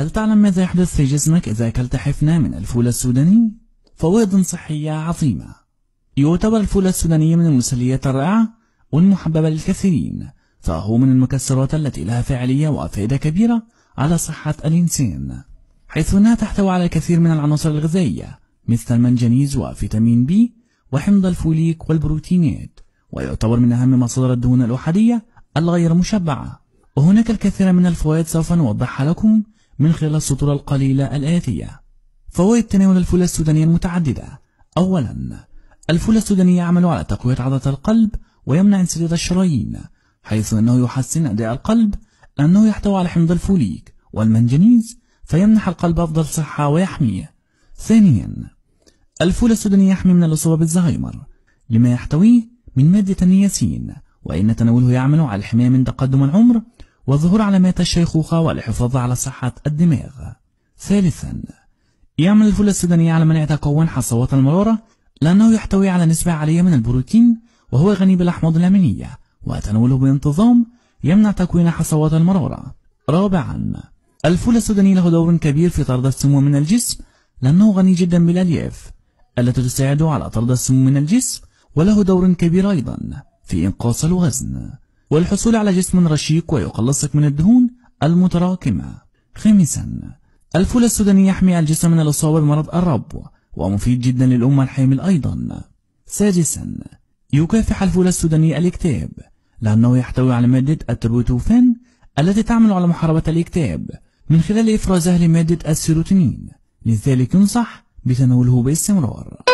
هل تعلم ماذا يحدث في جسمك إذا أكلت حفنة من الفول السوداني؟ فوائد صحية عظيمة يعتبر الفول السوداني من المسليات الرائعة والمحببة للكثيرين فهو من المكسرات التي لها فعالية وفائدة كبيرة على صحة الإنسان حيث أنها تحتوي على الكثير من العناصر الغذائية مثل المنجنيز وفيتامين بي وحمض الفوليك والبروتينات ويعتبر من أهم مصادر الدهون الأحادية الغير مشبعة وهناك الكثير من الفوائد سوف نوضحها لكم من خلال السطور القليلة الآتية فوائد تناول الفول السودانية المتعددة أولا الفول السوداني يعمل على تقوية عضلة القلب ويمنع انسداد الشرايين حيث أنه يحسن أداء القلب لأنه يحتوي على حمض الفوليك والمنجنيز فيمنح القلب أفضل صحة ويحميه ثانيا الفول السوداني يحمي من الإصابة بالزهايمر لما يحتويه من مادة النياسين وإن تناوله يعمل على الحماية من تقدم العمر وظهور علامات الشيخوخة والحفاظ على صحة الدماغ ثالثا يعمل الفول السوداني على منع تكون حصوات المرارة لأنه يحتوي على نسبة عالية من البروتين وهو غني بالأحماض الأمينية وتناوله بانتظام يمنع تكوين حصوات المرارة رابعا الفول السوداني له دور كبير في طرد السموم من الجسم لأنه غني جدا بالألياف التي تساعد على طرد السموم من الجسم وله دور كبير أيضا في إنقاص الوزن والحصول على جسم رشيق ويقلصك من الدهون المتراكمة خامسا الفول السوداني يحمي الجسم من الإصابة بمرض الربو ومفيد جدا للأمة الحامل أيضا سادسا يكافح الفول السوداني الاكتئاب لأنه يحتوي على مادة التروتوفان التي تعمل على محاربة الاكتئاب من خلال إفرازها لمادة السيروتونين لذلك ينصح بتناوله باستمرار